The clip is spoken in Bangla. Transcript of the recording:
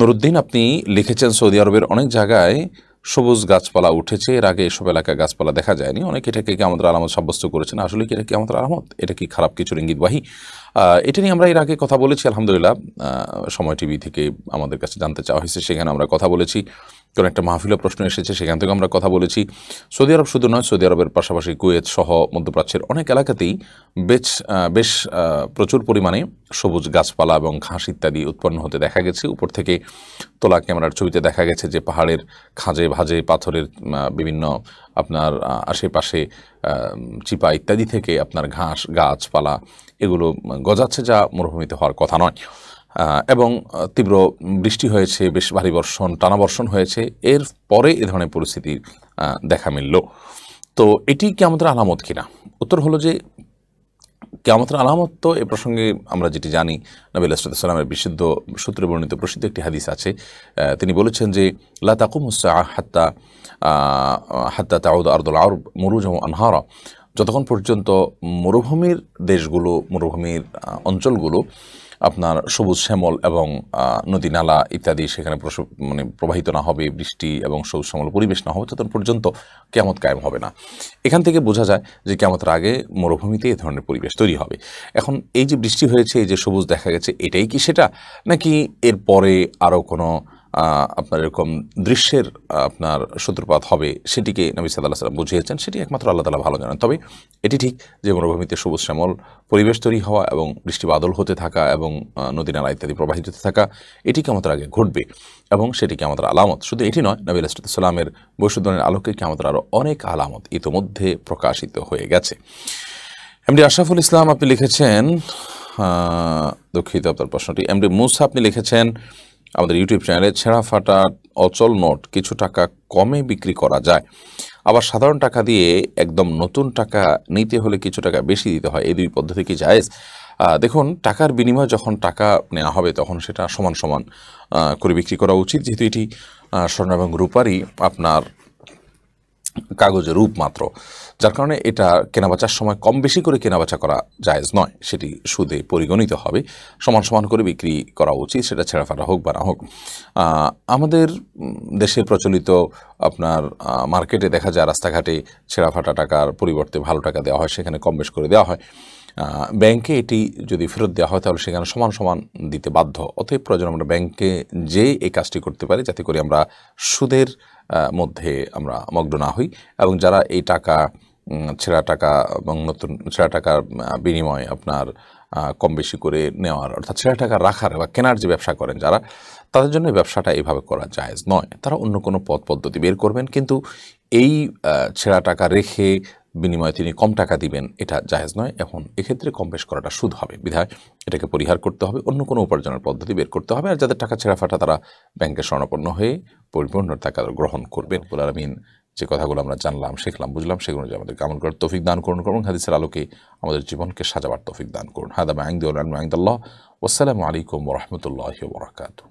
নুরুদ্দিন আপনি লিখেছেন সৌদি আরবের অনেক জায়গায় সবুজ গাছপালা উঠেছে এর আগে এসব এলাকায় গাছপালা দেখা যায়নি অনেকে এটাকে কি আমাদের আলামত সাব্যস্ত করেছেন আসলে কি এটা কি আমাদের আলামত এটা কি খারাপ কিছুর ইঙ্গিতবাহী এটা নিয়ে আমরা এর আগে কথা বলেছি আলহামদুলিল্লাহ সময় টিভি থেকে আমাদের কাছে জানতে চাওয়া হয়েছে সেখানে আমরা কথা বলেছি কোনো একটা মাহফিলের প্রশ্ন এসেছে সেখান থেকে আমরা কথা বলেছি সৌদি আরব শুধু নয় সৌদি আরবের পাশাপাশি কুয়েত সহ মধ্যপ্রাচ্যের অনেক এলাকাতেই বেশ বেশ প্রচুর পরিমাণে সবুজ গাছপালা এবং ঘাস ইত্যাদি উৎপন্ন হতে দেখা গেছে উপর থেকে তোলা ক্যামেরার ছবিতে দেখা গেছে যে পাহাড়ের খাঁজে ভাজে পাথরের বিভিন্ন আপনার আশেপাশে চিপা ইত্যাদি থেকে আপনার ঘাস গাছপালা এগুলো গজাচ্ছে যা মরুভূমিতে হওয়ার কথা নয় এবং তীব্র বৃষ্টি হয়েছে বেশ ভারী বর্ষণ টানা বর্ষণ হয়েছে এর পরে এ ধরনের পরিস্থিতি দেখা মিলল তো এটি কেমতের আলামত কিনা উত্তর হলো যে কেয়ামতের আলামত তো এ প্রসঙ্গে আমরা যেটি জানি নবী আলাহিসামের বিশুদ্ধ সূত্রে বর্ণিত প্রসিদ্ধ একটি হাদিস আছে তিনি বলেছেন যে লাতাকুম হাত্তা হাত্তা তাউদ আর্দুল আরব মুরুজ আনহারা যতক্ষণ পর্যন্ত মরুভূমির দেশগুলো মরুভূমির অঞ্চলগুলো আপনার সবুজ শ্যামল এবং নদী নালা ইত্যাদি সেখানে মানে প্রবাহিত না হবে বৃষ্টি এবং সবুজ শ্যামল পরিবেশ না হবে ততক্ষণ পর্যন্ত কেমত কায়েম হবে না এখান থেকে বোঝা যায় যে কেমতের আগে মরুভূমিতে এই ধরনের পরিবেশ তৈরি হবে এখন এই যে বৃষ্টি হয়েছে এই যে সবুজ দেখা গেছে এটাই কি সেটা নাকি এর পরে আরও কোনো আপনার এরকম দৃশ্যের আপনার সূত্রপাত হবে সেটিকে নবী সাদাল্লাহ সাল্লাম বুঝিয়েছেন সেটি একমাত্র আল্লাহ তালা ভালো জানেন তবে এটি ঠিক যে মরুভূমিতে সবুজ শ্যামল পরিবেশ তৈরি হওয়া এবং বৃষ্টি বাদল হতে থাকা এবং নদী নালা ইত্যাদি প্রবাহিত হতে থাকা এটিকে আমাদের আগে ঘটবে এবং সেটিকে আমাদের আলামত শুধু এটি নয় নবী আলাইসালামের বৈশুদ্ধনের আলোকে কি আমাদের আরও অনেক আলামত ইতোমধ্যে প্রকাশিত হয়ে গেছে এমডি আশরাফুল ইসলাম আপনি লিখেছেন দুঃখিত আপনার প্রশ্নটি এমডি মুসা আপনি লিখেছেন আমাদের ইউটিউব চ্যানেলে ছেঁড়া ফাটা অচল নোট কিছু টাকা কমে বিক্রি করা যায় আবার সাধারণ টাকা দিয়ে একদম নতুন টাকা নিতে হলে কিছু টাকা বেশি দিতে হয় এই দুই পদ্ধতি কি জায়েজ দেখুন টাকার বিনিময়ে যখন টাকা নেওয়া হবে তখন সেটা সমান সমান করে বিক্রি করা উচিত যেহেতু এটি স্বর্ণ এবং রূপারই আপনার কাগজের রূপ মাত্র যার কারণে এটা কেনাবেচার সময় কম বেশি করে কেনাবেচা করা জায়েজ নয় সেটি সুদে পরিগণিত হবে সমান সমান করে বিক্রি করা উচিত সেটা ছেঁড়াফাটা হোক বা না হোক আমাদের দেশে প্রচলিত আপনার মার্কেটে দেখা যায় রাস্তাঘাটে ছেঁড়াফাটা টাকার পরিবর্তে ভালো টাকা দেওয়া হয় সেখানে কম বেশ করে দেওয়া হয় ব্যাংকে এটি যদি ফেরত দেওয়া হয় তাহলে সেখানে সমান সমান দিতে বাধ্য অতএব প্রয়োজন আমরা ব্যাংকে যে এই কাজটি করতে পারি যাতে করে আমরা সুদের মধ্যে আমরা মগ্ন না হই এবং যারা এই টাকা ছেঁড়া টাকা এবং নতুন ছেঁড়া টাকার বিনিময়ে আপনার কম বেশি করে নেওয়ার অর্থাৎ ছেঁড়া টাকা রাখার বা কেনার যে ব্যবসা করেন যারা তাদের জন্য ব্যবসাটা এইভাবে করা জায়েজ নয় তারা অন্য কোনো পথ পদ্ধতি বের করবেন কিন্তু এই ছেঁড়া টাকা রেখে বিনিময়ে তিনি কম টাকা দিবেন এটা জাহেজ নয় এখন এক্ষেত্রে কম বেশ করাটা সুদ হবে বিধায় এটাকে পরিহার করতে হবে অন্য কোনো উপার্জনের পদ্ধতি বের করতে হবে আর যাদের টাকা ছেঁড়া ফাটা তারা ব্যাংকে স্বর্ণপন্ন হয়ে পরিপূর্ণ টাকা গ্রহণ করবেন আমিন যে কথাগুলো আমরা জানলাম শিখলাম বুঝলাম সেগুলো যে আমাদের কামন করার তৌফিক দান করুন করুন হাদিসের আলোকে আমাদের জীবনকে সাজাবার তৌফিক দান করুন হায়দাম আইন্দ আলম আইন্দাল্লাহ আসসালামু আলাইকুম রহমতুল্লাহ বরাকাতু